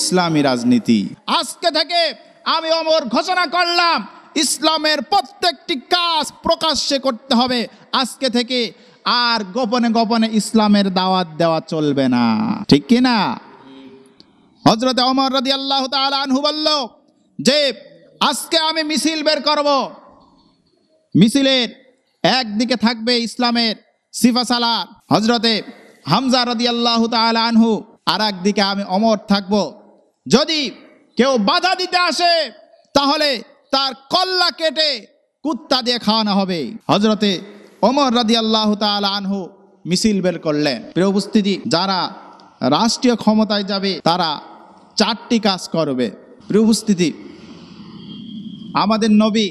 ইসলামী রাজনীতি আজকে থেকে আমি অমর ঘোষণা করলাম ইসলামের প্রত্যেকটি কাজ প্রকাশ্যে করতে হবে আজকে থেকে আর গোপনে গোপনে ইসলামের দাওয়াত দেওয়া চলবে না ঠিক কিনা হজরত অমর রদি আল্লাহ আনহু বলল যে আজকে আমি মিছিল বের করব মিছিলের একদিকে থাকবে ইসলামের সিফাসালা হজরতে হামজা রদি আল্লাহ আনহু আর একদিকে আমি অমর থাকবো যদি কেউ বাধা দিতে আসে তাহলে তার কল্লা কেটে কুত্তা দিয়ে খাওয়ানো হবে হজরতে অমর রাদি আল্লাহ আনহু মিছিল বের করলেন প্রিয় উপস্থিতি যারা রাষ্ট্রীয় ক্ষমতায় যাবে তারা চারটি কাজ করবে প্রিয় উপস্থিতি আমাদের নবী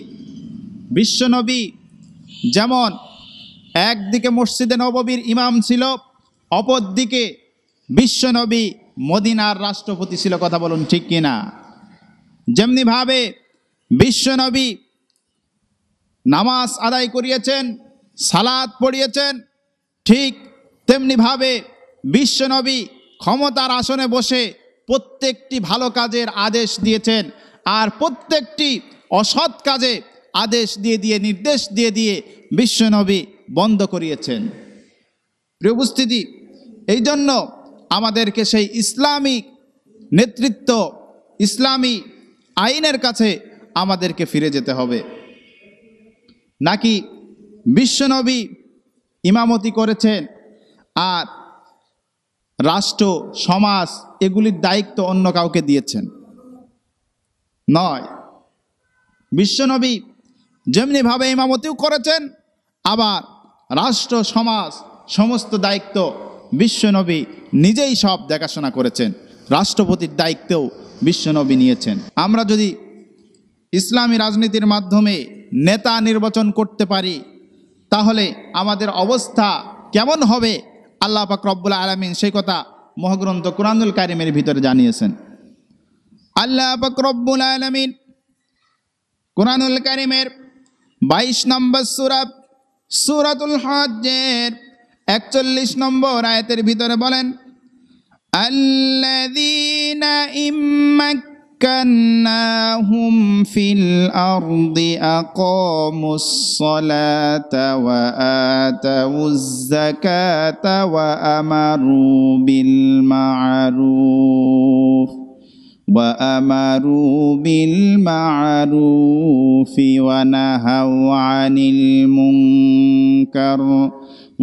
বিশ্বনবী যেমন একদিকে মসজিদে নববীর ইমাম ছিল অপরদিকে বিশ্বনবী মদিনার রাষ্ট্রপতি ছিল কথা বলুন ঠিক কিনা যেমনিভাবে বিশ্বনবী নামাজ আদায় করিয়েছেন সালাদ পড়িয়েছেন ঠিক তেমনিভাবে বিশ্বনবী ক্ষমতার আসনে বসে প্রত্যেকটি ভালো কাজের আদেশ দিয়েছেন আর প্রত্যেকটি অসৎ কাজে আদেশ দিয়ে দিয়ে নির্দেশ দিয়ে দিয়ে বিশ্বনবী বন্ধ করিয়েছেন প্রিয় উপস্থিতি এই জন্য আমাদেরকে সেই ইসলামিক নেতৃত্ব ইসলামী আইনের কাছে আমাদেরকে ফিরে যেতে হবে নাকি বিশ্বনবী ইমামতি করেছেন আর রাষ্ট্র সমাজ এগুলির দায়িত্ব অন্য কাউকে দিয়েছেন নয় বিশ্বনবী যেমনিভাবে ইমামতিও করেছেন আবার রাষ্ট্র সমাজ সমস্ত দায়িত্ব বিশ্বনবী নিজেই সব দেখাশোনা করেছেন রাষ্ট্রপতির দায়িত্বেও বিশ্বনবী নিয়েছেন আমরা যদি ইসলামী রাজনীতির মাধ্যমে নেতা নির্বাচন করতে পারি তাহলে আমাদের অবস্থা কেমন হবে আল্লাহ পাক রব্বুল আলমিন সেই কথা মহাগ্রন্থ কুরানুল কারিমের ভিতরে জানিয়েছেন আল্লাহ পাক রব্বুল আলমিন কুরানুল কারিমের বাইশ নম্বর সুরাব সুরাতুল হাজের একচল্লিশ নম্বর আয়াতের ভিতরে বলেন আল্লাযীনা ইম্মাক مكناهم في الأرض أقاموا الصلاة وآتوا الزكاة وأمروا بالمعروف وأمروا بالمعروف ونهوا عن المنكر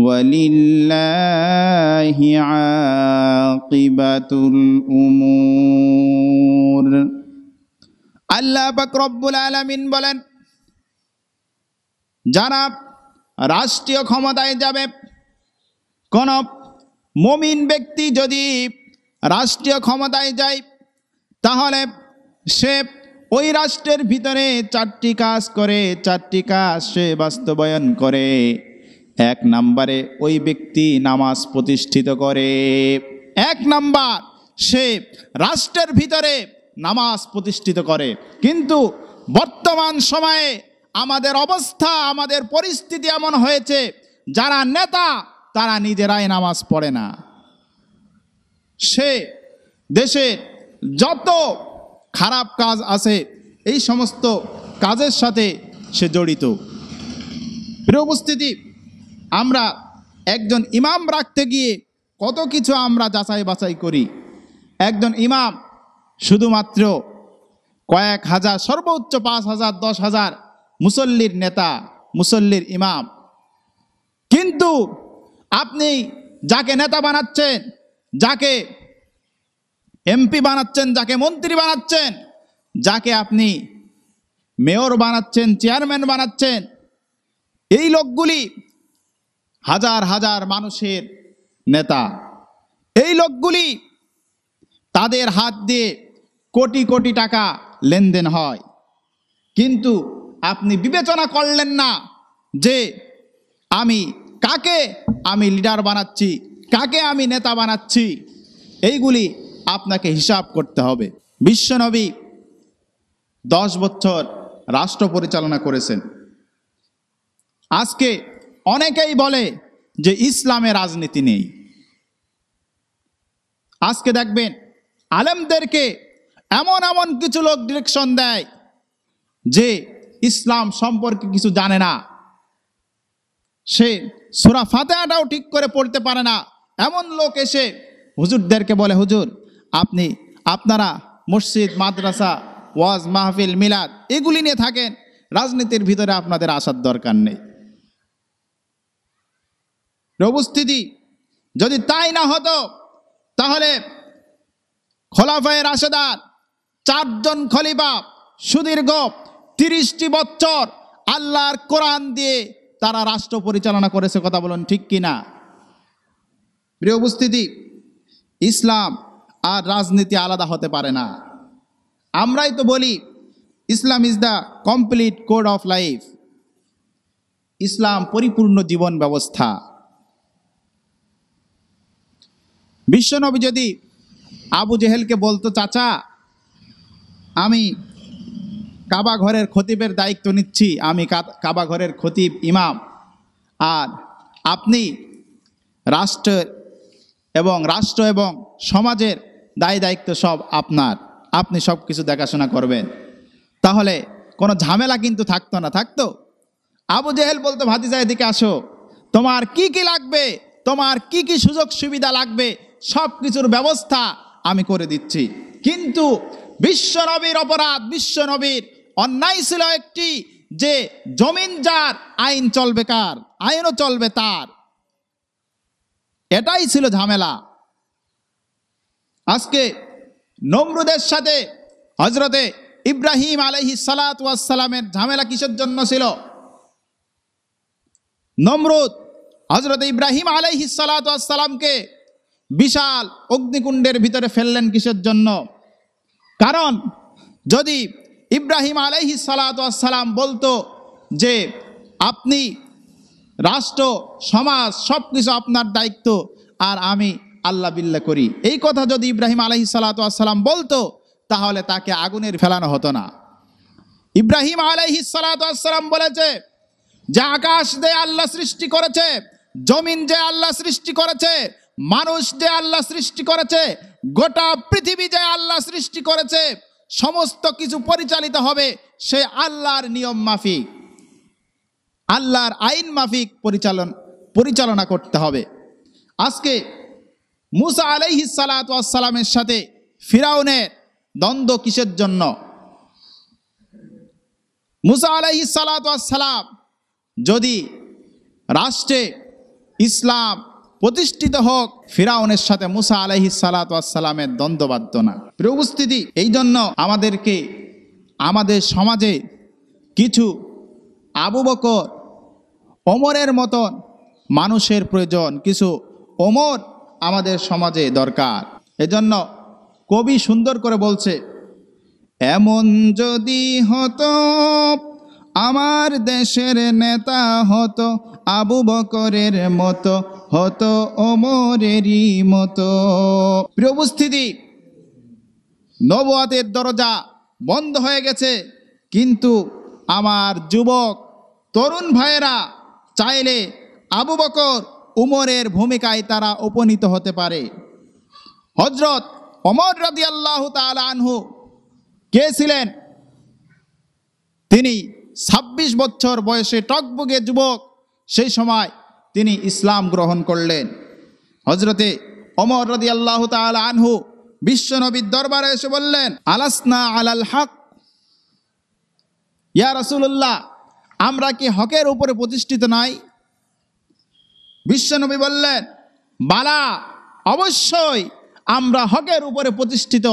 ولله عاقبة الأمور আল্লাহ পাক রব্বুল আলামিন বলেন যারা রাষ্ট্রীয় ক্ষমতায় যাবে কোন মমিন ব্যক্তি যদি রাষ্ট্রীয় ক্ষমতায় যায় তাহলে সে ওই রাষ্ট্রের ভিতরে চারটি কাজ করে চারটি কাজ সে বাস্তবায়ন করে এক নাম্বারে ওই ব্যক্তি নামাজ প্রতিষ্ঠিত করে এক নাম্বার সে রাষ্ট্রের ভিতরে নামাজ প্রতিষ্ঠিত করে কিন্তু বর্তমান সময়ে আমাদের অবস্থা আমাদের পরিস্থিতি এমন হয়েছে যারা নেতা তারা নিজেরাই নামাজ পড়ে না সে দেশের যত খারাপ কাজ আছে এই সমস্ত কাজের সাথে সে জড়িত প্রিয় উপস্থিতি আমরা একজন ইমাম রাখতে গিয়ে কত কিছু আমরা যাচাই বাছাই করি একজন ইমাম শুধুমাত্র কয়েক হাজার সর্বোচ্চ পাঁচ হাজার দশ হাজার মুসল্লির নেতা মুসল্লির ইমাম কিন্তু আপনি যাকে নেতা বানাচ্ছেন যাকে এমপি বানাচ্ছেন যাকে মন্ত্রী বানাচ্ছেন যাকে আপনি মেয়র বানাচ্ছেন চেয়ারম্যান বানাচ্ছেন এই লোকগুলি হাজার হাজার মানুষের নেতা এই লোকগুলি তাদের হাত দিয়ে কোটি কোটি টাকা লেনদেন হয় কিন্তু আপনি বিবেচনা করলেন না যে আমি কাকে আমি লিডার বানাচ্ছি কাকে আমি নেতা বানাচ্ছি এইগুলি আপনাকে হিসাব করতে হবে বিশ্বনবী দশ বছর রাষ্ট্র পরিচালনা করেছেন আজকে অনেকেই বলে যে ইসলামে রাজনীতি নেই আজকে দেখবেন আলেমদেরকে এমন এমন কিছু লোক ডিরেকশন দেয় যে ইসলাম সম্পর্কে কিছু জানে না সে সোরা ফাতেহাটাও ঠিক করে পড়তে পারে না এমন লোক এসে হুজুরদেরকে বলে হুজুর আপনি আপনারা মসজিদ মাদ্রাসা ওয়াজ মাহফিল মিলাদ এগুলি নিয়ে থাকেন রাজনীতির ভিতরে আপনাদের আসার দরকার নেই উপস্থিতি যদি তাই না হতো তাহলে খোলাফায় রাশেদার চারজন খলিফা সুদীর্ঘ তিরিশটি বছর আল্লাহর কোরআন দিয়ে তারা রাষ্ট্র পরিচালনা করেছে কথা বলুন ঠিক কিনা প্রিয় উপস্থিতি ইসলাম আর রাজনীতি আলাদা হতে পারে না আমরাই তো বলি Islam is the complete code of life ইসলাম পরিপূর্ণ জীবন ব্যবস্থা বিশ্বনবী যদি আবু জেহেলকে বলতো চাচা আমি কাবা ঘরের খতিবের দায়িত্ব নিচ্ছি আমি কাবা ঘরের খতিব ইমাম আর আপনি রাষ্ট্রের এবং রাষ্ট্র এবং সমাজের দায় দায়িত্ব সব আপনার আপনি সব কিছু দেখাশোনা করবেন তাহলে কোনো ঝামেলা কিন্তু থাকতো না থাকতো আবু জেহেল বলতো ভাতিজা এদিকে আসো তোমার কি কি লাগবে তোমার কি কি সুযোগ সুবিধা লাগবে সব কিছুর ব্যবস্থা আমি করে দিচ্ছি কিন্তু বিশ্বনবীর অপরাধ বিশ্বনবীর অন্যায় ছিল একটি যে জমিন যার আইন চলবে কার আইনও চলবে তার এটাই ছিল ঝামেলা আজকে নমরুদের সাথে হজরতে ইব্রাহিম আলহি সালাতামের ঝামেলা কিসের জন্য ছিল নমরুদ হজরত ইব্রাহিম আলহি সালাতামকে বিশাল অগ্নিকুণ্ডের ভিতরে ফেললেন কিসের জন্য কারণ যদি ইব্রাহিম আলাইহি সালাম বলতো যে আপনি রাষ্ট্র সমাজ সব কিছু আপনার দায়িত্ব আর আমি আল্লাহ বিল্লা করি এই কথা যদি ইব্রাহিম আলহি সালাতাম বলতো তাহলে তাকে আগুনের ফেলানো হতো না ইব্রাহিম আলহি সালাতাম বলেছে যে আকাশ দে আল্লাহ সৃষ্টি করেছে জমিন যে আল্লাহ সৃষ্টি করেছে মানুষ যে আল্লাহ সৃষ্টি করেছে গোটা পৃথিবী যে আল্লাহ সৃষ্টি করেছে সমস্ত কিছু পরিচালিত হবে সে আল্লাহর নিয়ম মাফিক আল্লাহর আইন মাফিক পরিচালন পরিচালনা করতে হবে আজকে মুসা আলাইহি সালাতামের সাথে ফিরাউনের দ্বন্দ্ব কিসের জন্য মুসা আলাইহি সালাম যদি রাষ্ট্রে ইসলাম প্রতিষ্ঠিত হোক ফিরাউনের সাথে মুসা আলহি সালাতামের বাধ্য না প্রিয় উপস্থিতি এই জন্য আমাদেরকে আমাদের সমাজে কিছু আবু বকর ওমরের মতন মানুষের প্রয়োজন কিছু ওমর আমাদের সমাজে দরকার এজন্য কবি সুন্দর করে বলছে এমন যদি হতো আমার দেশের নেতা হতো আবু বকরের মতো হত অমরেরই মতো প্রিয় উপস্থিতি দরজা বন্ধ হয়ে গেছে কিন্তু আমার যুবক তরুণ ভাইয়েরা চাইলে আবু বকর উমরের ভূমিকায় তারা উপনীত হতে পারে হজরত অমর রাজি আল্লাহ আনহু কে ছিলেন তিনি ২৬ বছর বয়সে টকবুগে যুবক সেই সময় তিনি ইসলাম গ্রহণ করলেন হজরতে অমর রদি আল্লাহ তাল আনহু বিশ্বনবীর দরবারে এসে বললেন আলাসনা আলাল হক ইয়া রসুল্লাহ আমরা কি হকের উপরে প্রতিষ্ঠিত নাই বিশ্বনবী বললেন বালা অবশ্যই আমরা হকের উপরে প্রতিষ্ঠিত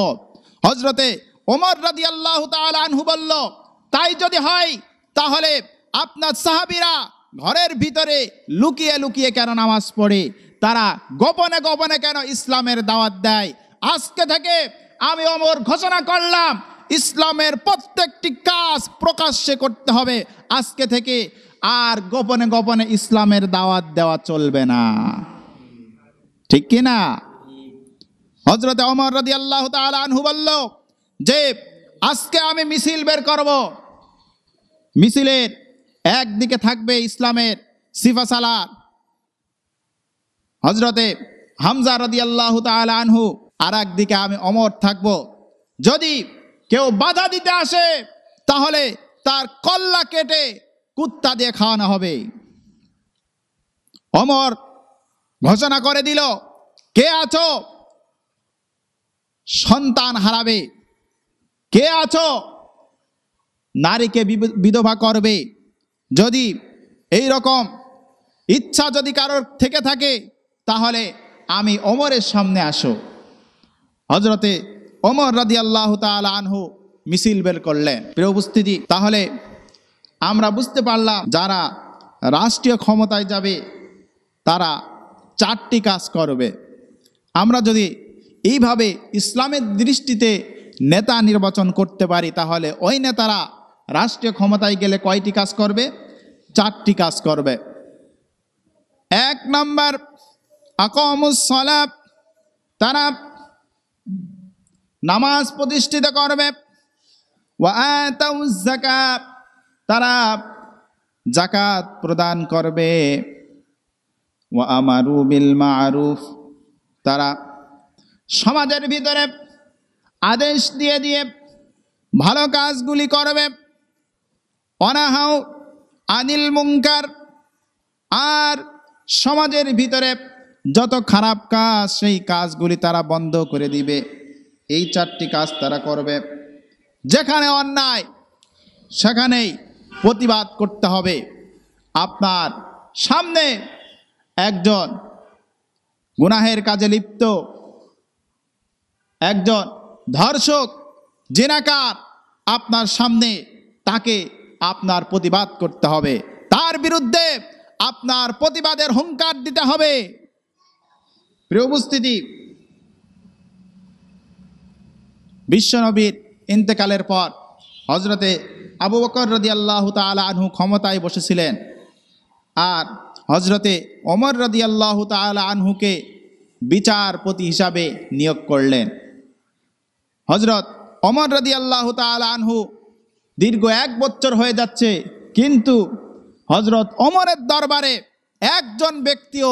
হজরতে ওমর রাদি আল্লাহ আনহু বলল তাই যদি হয় তাহলে আপনার সাহাবিরা ঘরের ভিতরে লুকিয়ে লুকিয়ে কেন নামাজ পড়ে তারা গোপনে গোপনে কেন ইসলামের দাওয়াত দেয় আজকে থেকে আমি অমর ঘোষণা করলাম ইসলামের প্রত্যেকটি কাজ প্রকাশ্যে করতে হবে আজকে থেকে আর গোপনে গোপনে ইসলামের দাওয়াত দেওয়া চলবে না ঠিক কি না হজরত অমর রদি আল্লাহ আনহু বলল যে আজকে আমি মিছিল বের করব মিছিলের একদিকে থাকবে ইসলামের সিফা সালাত হজরতে হামজা রদি আল্লাহ আনহু আর একদিকে আমি অমর থাকব যদি কেউ বাধা দিতে আসে তাহলে তার কল্লা কেটে কুত্তা দিয়ে খাওয়ানো হবে অমর ঘোষণা করে দিল কে আছো সন্তান হারাবে কে আছো নারীকে বিধবা করবে যদি এই রকম ইচ্ছা যদি কারোর থেকে থাকে তাহলে আমি ওমরের সামনে আসো হজরতে ওমর রাদি আল্লাহ তালা আনহু মিছিল বের করলেন প্রিয় উপস্থিতি তাহলে আমরা বুঝতে পারলাম যারা রাষ্ট্রীয় ক্ষমতায় যাবে তারা চারটি কাজ করবে আমরা যদি এইভাবে ইসলামের দৃষ্টিতে নেতা নির্বাচন করতে পারি তাহলে ওই নেতারা রাষ্ট্রীয় ক্ষমতায় গেলে কয়টি কাজ করবে চারটি কাজ করবে এক নম্বর আকমুসলাপ তারা নামাজ প্রতিষ্ঠিত করবে জাকাত তারা জাকাত প্রদান করবে ও আমারু বিল মারুফ তারা সমাজের ভিতরে আদেশ দিয়ে দিয়ে ভালো কাজগুলি করবে অনাহাও আনিল মুঙ্কার আর সমাজের ভিতরে যত খারাপ কাজ সেই কাজগুলি তারা বন্ধ করে দিবে এই চারটি কাজ তারা করবে যেখানে অন্যায় সেখানেই প্রতিবাদ করতে হবে আপনার সামনে একজন গুনাহের কাজে লিপ্ত একজন ধর্ষক জেনাকার আপনার সামনে তাকে আপনার প্রতিবাদ করতে হবে তার বিরুদ্ধে আপনার প্রতিবাদের হুঙ্কার দিতে হবে প্রিয় উপস্থিতি বিশ্বনবীর ইন্তেকালের পর হজরতে আবু বকর রদি আল্লাহ তালু আনহু ক্ষমতায় বসেছিলেন আর হজরতে অমর রদি আল্লাহ তালা আনহুকে বিচারপতি হিসাবে নিয়োগ করলেন হজরত অমর রদি আল্লাহ তালা আনহু দীর্ঘ এক বছর হয়ে যাচ্ছে কিন্তু হজরত অমরের দরবারে একজন ব্যক্তিও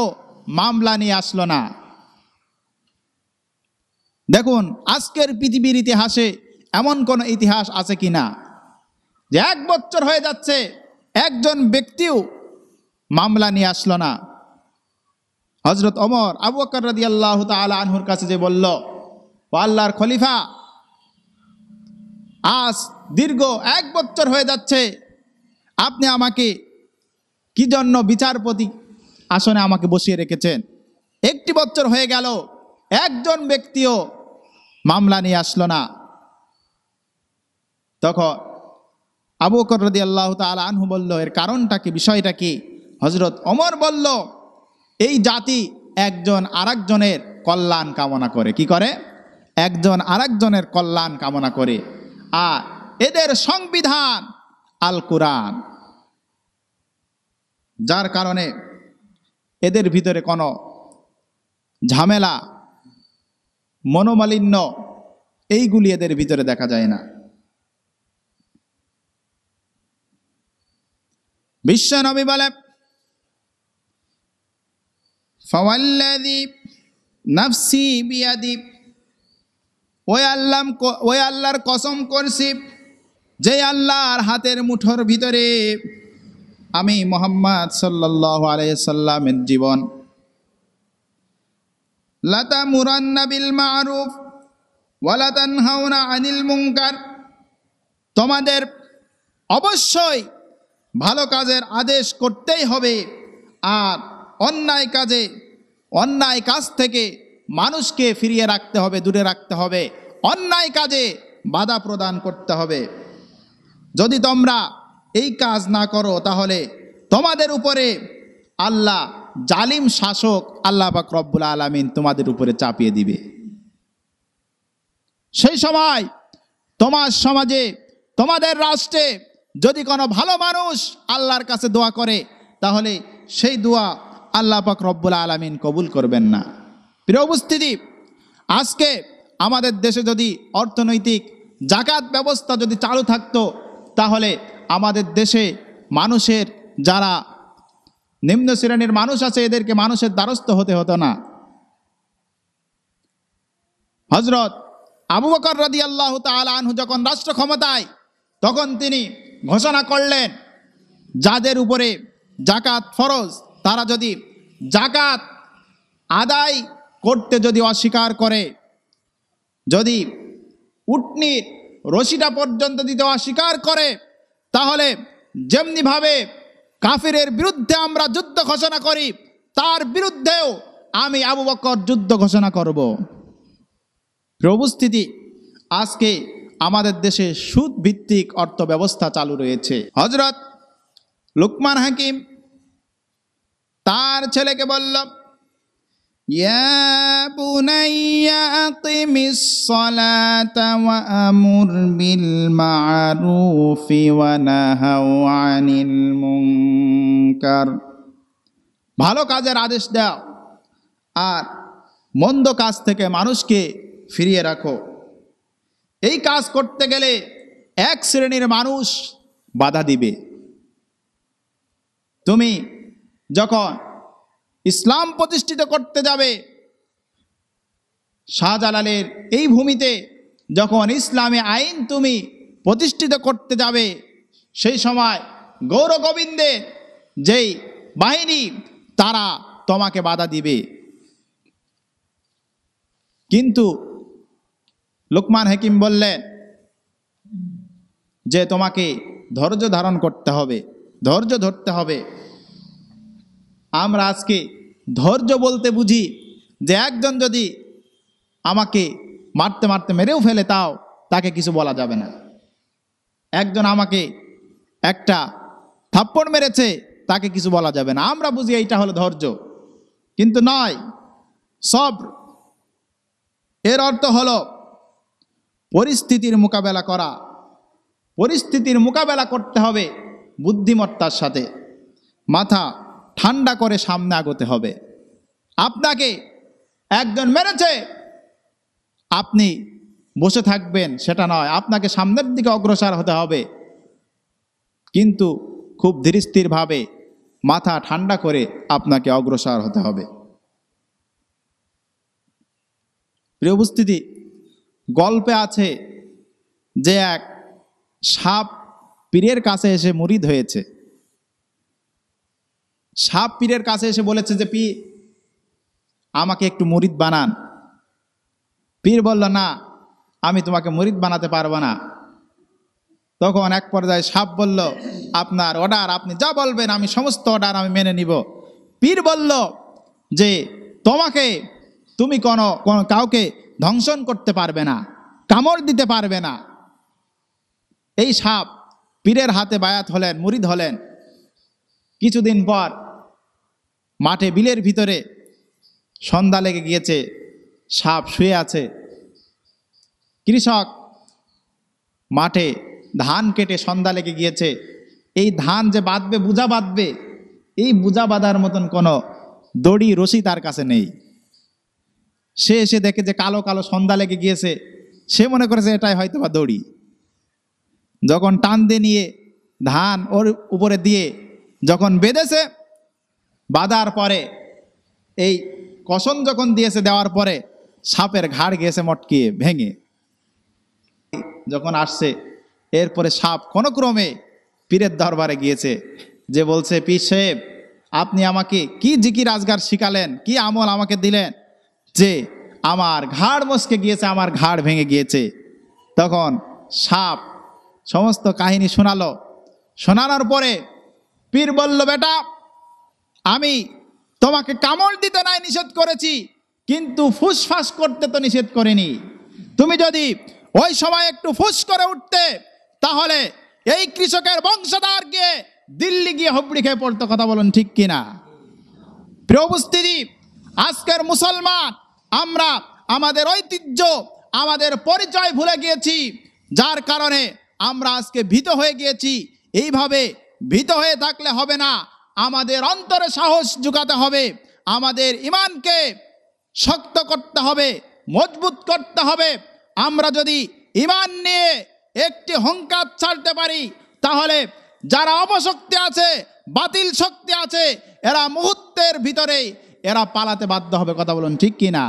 মামলা নিয়ে আসলো না দেখুন আজকের পৃথিবীর ইতিহাসে এমন কোন ইতিহাস আছে কি না যে এক বছর হয়ে যাচ্ছে একজন ব্যক্তিও মামলা নিয়ে আসলো না হজরত অমর আবু আকর রাদি আল্লাহ তালা আনহুর কাছে যে বলল আল্লাহর খলিফা আজ দীর্ঘ এক বছর হয়ে যাচ্ছে আপনি আমাকে কি জন্য বিচারপতি আসনে আমাকে বসিয়ে রেখেছেন একটি বছর হয়ে গেল একজন ব্যক্তিও মামলা নিয়ে আসলো না তখন আবু করদি আল্লাহ তাল আনহু বলল এর কারণটা কি বিষয়টা কি হজরত অমর বলল এই জাতি একজন আরেকজনের কল্যাণ কামনা করে কি করে একজন আরেকজনের কল্যাণ কামনা করে আর এদের সংবিধান আল কোরআন যার কারণে এদের ভিতরে কোনো ঝামেলা মনোমালিন্য এইগুলি এদের ভিতরে দেখা যায় না বিশ্বনবী বলে ফওয়াল্লাদীপ বিয়াদীপ ওই আল্লাহ ওই আল্লাহর কসম করছি যে আল্লাহর হাতের মুঠোর ভিতরে আমি মোহাম্মদ সাল্লাহ আলাইসাল্লামের জীবন লতা মুরান্না বিল মারুফ ওয়ালাতান হাওনা আনিল মুঙ্কার তোমাদের অবশ্যই ভালো কাজের আদেশ করতেই হবে আর অন্যায় কাজে অন্যায় কাজ থেকে মানুষকে ফিরিয়ে রাখতে হবে দূরে রাখতে হবে অন্যায় কাজে বাধা প্রদান করতে হবে যদি তোমরা এই কাজ না করো তাহলে তোমাদের উপরে আল্লাহ জালিম শাসক আল্লাহ বা রব্বুল আলমিন তোমাদের উপরে চাপিয়ে দিবে সেই সময় তোমার সমাজে তোমাদের রাষ্ট্রে যদি কোনো ভালো মানুষ আল্লাহর কাছে দোয়া করে তাহলে সেই দোয়া আল্লাহ পাক রব্বুল আলমিন কবুল করবেন না প্রিয় উপস্থিতি আজকে আমাদের দেশে যদি অর্থনৈতিক জাকাত ব্যবস্থা যদি চালু থাকতো তাহলে আমাদের দেশে মানুষের যারা নিম্ন শ্রেণীর মানুষ আছে এদেরকে মানুষের দ্বারস্থ হতে হতো না হজরত আবু বকর রাদি আল্লাহ আনহু যখন রাষ্ট্র ক্ষমতায় তখন তিনি ঘোষণা করলেন যাদের উপরে জাকাত ফরজ তারা যদি জাকাত আদায় করতে যদি অস্বীকার করে যদি উটনির রশিটা পর্যন্ত দিতে অস্বীকার করে তাহলে যেমনিভাবে কাফিরের বিরুদ্ধে আমরা যুদ্ধ ঘোষণা করি তার বিরুদ্ধেও আমি আবু বকর যুদ্ধ ঘোষণা করব প্রবস্থিতি আজকে আমাদের দেশে সুদ ভিত্তিক অর্থ ব্যবস্থা চালু রয়েছে হজরত লুকমান হাকিম তার ছেলেকে বললাম يا بني أقم الصلاة وأمر بالمعروف ونهوا عن المنكر ভালো কাজের আদেশ দাও আর মন্দ কাজ থেকে মানুষকে ফিরিয়ে রাখো এই কাজ করতে গেলে এক শ্রেণীর মানুষ বাধা দিবে তুমি যখন ইসলাম প্রতিষ্ঠিত করতে যাবে শাহজালালের এই ভূমিতে যখন ইসলামে আইন তুমি প্রতিষ্ঠিত করতে যাবে সেই সময় গৌর যেই বাহিনী তারা তোমাকে বাধা দিবে কিন্তু লোকমান হাকিম বললেন যে তোমাকে ধৈর্য ধারণ করতে হবে ধৈর্য ধরতে হবে আমরা আজকে ধৈর্য বলতে বুঝি যে একজন যদি আমাকে মারতে মারতে মেরেও ফেলে তাও তাকে কিছু বলা যাবে না একজন আমাকে একটা থাপ্পড় মেরেছে তাকে কিছু বলা যাবে না আমরা বুঝি এইটা হলো ধৈর্য কিন্তু নয় সব এর অর্থ হলো পরিস্থিতির মোকাবেলা করা পরিস্থিতির মোকাবেলা করতে হবে বুদ্ধিমত্তার সাথে মাথা ঠান্ডা করে সামনে আগতে হবে আপনাকে একজন মেরেছে আপনি বসে থাকবেন সেটা নয় আপনাকে সামনের দিকে অগ্রসর হতে হবে কিন্তু খুব ধীরস্থিরভাবে মাথা ঠান্ডা করে আপনাকে অগ্রসর হতে হবে প্রিয় উপস্থিতি গল্পে আছে যে এক সাপ পীরের কাছে এসে মুরিদ হয়েছে সাপ পীরের কাছে এসে বলেছে যে পি আমাকে একটু মরিদ বানান পীর বলল না আমি তোমাকে মরিদ বানাতে পারবো না তখন এক পর্যায়ে সাপ বলল আপনার অর্ডার আপনি যা বলবেন আমি সমস্ত অর্ডার আমি মেনে নিব পীর বলল যে তোমাকে তুমি কোনো কোনো কাউকে ধ্বংসন করতে পারবে না কামড় দিতে পারবে না এই সাপ পীরের হাতে বায়াত হলেন মুরিদ হলেন কিছুদিন পর মাঠে বিলের ভিতরে সন্ধ্যা লেগে গিয়েছে সাপ শুয়ে আছে কৃষক মাঠে ধান কেটে সন্ধ্যা লেগে গিয়েছে এই ধান যে বাঁধবে বোঝা বাঁধবে এই বোঝা বাঁধার মতন কোনো দড়ি রশি তার কাছে নেই সে এসে দেখে যে কালো কালো সন্ধ্যা লেগে গিয়েছে সে মনে করেছে এটাই হয়তো বা দড়ি যখন টান দিয়ে নিয়ে ধান ওর উপরে দিয়ে যখন বেঁধেছে বাঁধার পরে এই কসন যখন দিয়েছে দেওয়ার পরে সাপের ঘাড় গিয়েছে মটকিয়ে ভেঙে যখন আসছে এরপরে সাপ কোনো ক্রমে পীরের দরবারে গিয়েছে যে বলছে পীর সাহেব আপনি আমাকে কি জিকি রাজগার শিখালেন কি আমল আমাকে দিলেন যে আমার ঘাড় মস্কে গিয়েছে আমার ঘাড় ভেঙে গিয়েছে তখন সাপ সমস্ত কাহিনী শোনালো শোনানোর পরে পীর বলল বেটা আমি তোমাকে কামড় দিতে নাই নিষেধ করেছি কিন্তু ফুসফাস করতে তো নিষেধ করিনি তুমি যদি ওই সময় একটু ফুস করে উঠতে তাহলে এই কৃষকের বংশধার গিয়ে দিল্লি গিয়ে হবড়ি খেয়ে পড়তো কথা বলুন ঠিক কিনা প্রিয় আজকের মুসলমান আমরা আমাদের ঐতিহ্য আমাদের পরিচয় ভুলে গিয়েছি যার কারণে আমরা আজকে ভীত হয়ে গিয়েছি এইভাবে ভীত হয়ে থাকলে হবে না আমাদের অন্তরে সাহস যোগাতে হবে আমাদের ইমানকে শক্ত করতে হবে মজবুত করতে হবে আমরা যদি ইমান নিয়ে একটি হংকার ছাড়তে পারি তাহলে যারা অপশক্তি আছে বাতিল শক্তি আছে এরা মুহূর্তের ভিতরে এরা পালাতে বাধ্য হবে কথা বলুন ঠিক কিনা